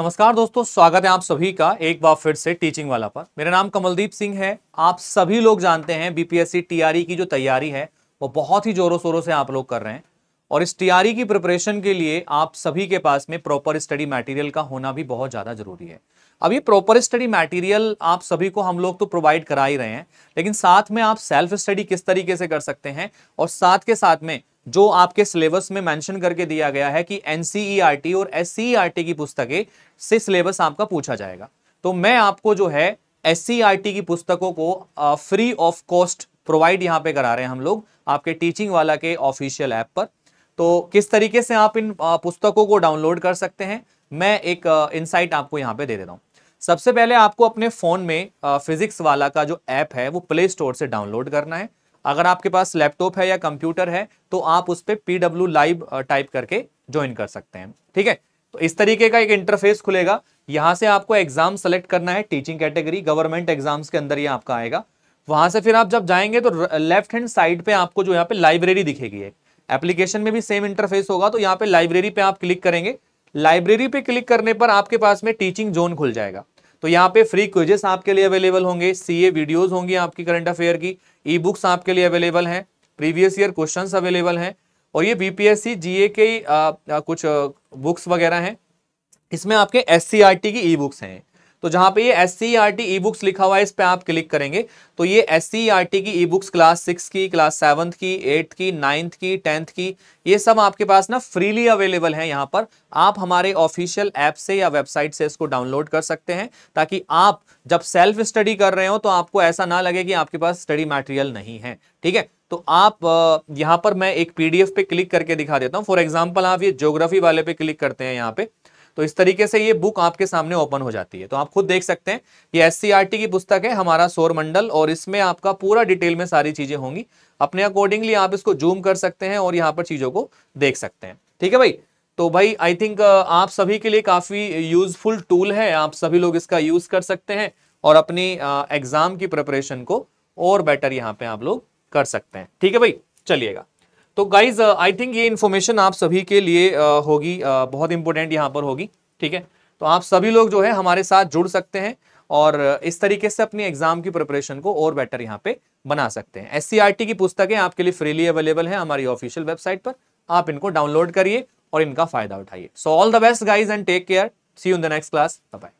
नमस्कार दोस्तों स्वागत है आप सभी का एक बार फिर से टीचिंग वाला पर मेरा नाम कमलदीप सिंह है आप सभी लोग जानते हैं बीपीएससी टीआरई e की जो तैयारी है वो बहुत ही जोरों शोरों से आप लोग कर रहे हैं और इस टीआरई e की प्रिपरेशन के लिए आप सभी के पास में प्रॉपर स्टडी मटेरियल का होना भी बहुत ज़्यादा जरूरी है अब ये प्रॉपर स्टडी मटेरियल आप सभी को हम लोग तो प्रोवाइड करा ही रहे हैं लेकिन साथ में आप सेल्फ स्टडी किस तरीके से कर सकते हैं और साथ के साथ में जो आपके सिलेबस में मेंशन करके दिया गया है कि एनसीईआरटी e और एस e की पुस्तकें से सिलेबस आपका पूछा जाएगा तो मैं आपको जो है एस e की पुस्तकों को फ्री ऑफ कॉस्ट प्रोवाइड यहाँ पे करा रहे हैं हम लोग आपके टीचिंग वाला के ऑफिशियल ऐप पर तो किस तरीके से आप इन पुस्तकों को डाउनलोड कर सकते हैं मैं एक इनसाइट आपको यहाँ पे दे देता हूँ सबसे पहले आपको अपने फ़ोन में फिजिक्स वाला का जो ऐप है वो प्ले स्टोर से डाउनलोड करना है अगर आपके पास लैपटॉप है या कंप्यूटर है तो आप उस पर पी डब्ल्यू लाइव टाइप करके ज्वाइन कर सकते हैं ठीक है तो इस तरीके का एक इंटरफेस खुलेगा यहाँ से आपको एग्जाम सेलेक्ट करना है टीचिंग कैटेगरी गवर्नमेंट एग्जाम्स के अंदर ये आपका आएगा वहां से फिर आप जब जाएंगे तो लेफ्ट हैंड साइड पे आपको जो यहाँ पे लाइब्रेरी दिखेगी एक एप्लीकेशन में भी सेम इंटरफेस होगा तो यहाँ पे लाइब्रेरी पे आप क्लिक करेंगे लाइब्रेरी पे क्लिक करने पर आपके पास में टीचिंग जोन खुल जाएगा तो यहाँ पे फ्री क्विजेस आपके लिए अवेलेबल होंगे सीए वीडियोस होंगी आपकी करंट अफेयर की ई बुक्स आपके लिए अवेलेबल हैं प्रीवियस ईयर क्वेश्चंस अवेलेबल हैं और ये बीपीएससी जीए के आ, आ, कुछ बुक्स वगैरह हैं इसमें आपके एस की ई बुक्स हैं तो जहां पे ये S C R T ebooks लिखा हुआ है इस पर आप क्लिक करेंगे तो ये एस सी आर टी की ई बुक्स क्लास सिक्स की क्लास सेवन्थ की एट्थ की नाइन्थ की टेंथ की ये सब आपके पास ना फ्रीली अवेलेबल है यहाँ पर आप हमारे ऑफिशियल ऐप से या वेबसाइट से इसको डाउनलोड कर सकते हैं ताकि आप जब सेल्फ स्टडी कर रहे हो तो आपको ऐसा ना लगे कि आपके पास स्टडी मटेरियल नहीं है ठीक है तो आप यहाँ पर मैं एक पीडीएफ पे क्लिक करके दिखा देता हूँ फॉर एग्जाम्पल आप ये ज्योग्राफी वाले पे क्लिक करते हैं यहाँ पे तो इस तरीके से ये बुक आपके सामने ओपन हो जाती है तो आप खुद देख सकते हैं ये एस की पुस्तक है हमारा सौर मंडल और इसमें आपका पूरा डिटेल में सारी चीजें होंगी अपने अकॉर्डिंगली आप इसको जूम कर सकते हैं और यहाँ पर चीजों को देख सकते हैं ठीक है भाई तो भाई आई थिंक आप सभी के लिए काफी यूजफुल टूल है आप सभी लोग इसका यूज कर सकते हैं और अपनी एग्जाम की प्रिपरेशन को और बेटर यहाँ पे आप लोग कर सकते हैं ठीक है भाई चलिएगा तो गाइज आई थिंक ये इन्फॉर्मेशन आप सभी के लिए uh, होगी uh, बहुत इंपॉर्टेंट यहाँ पर होगी ठीक है तो आप सभी लोग जो है हमारे साथ जुड़ सकते हैं और uh, इस तरीके से अपनी एग्जाम की प्रिपरेशन को और बेटर यहाँ पे बना सकते हैं एस e की पुस्तकें आपके लिए फ्रीली अवेलेबल है हमारी ऑफिशियल वेबसाइट पर आप इनको डाउनलोड करिए और इनका फायदा उठाइए so all the best guys and take care see in the next class bye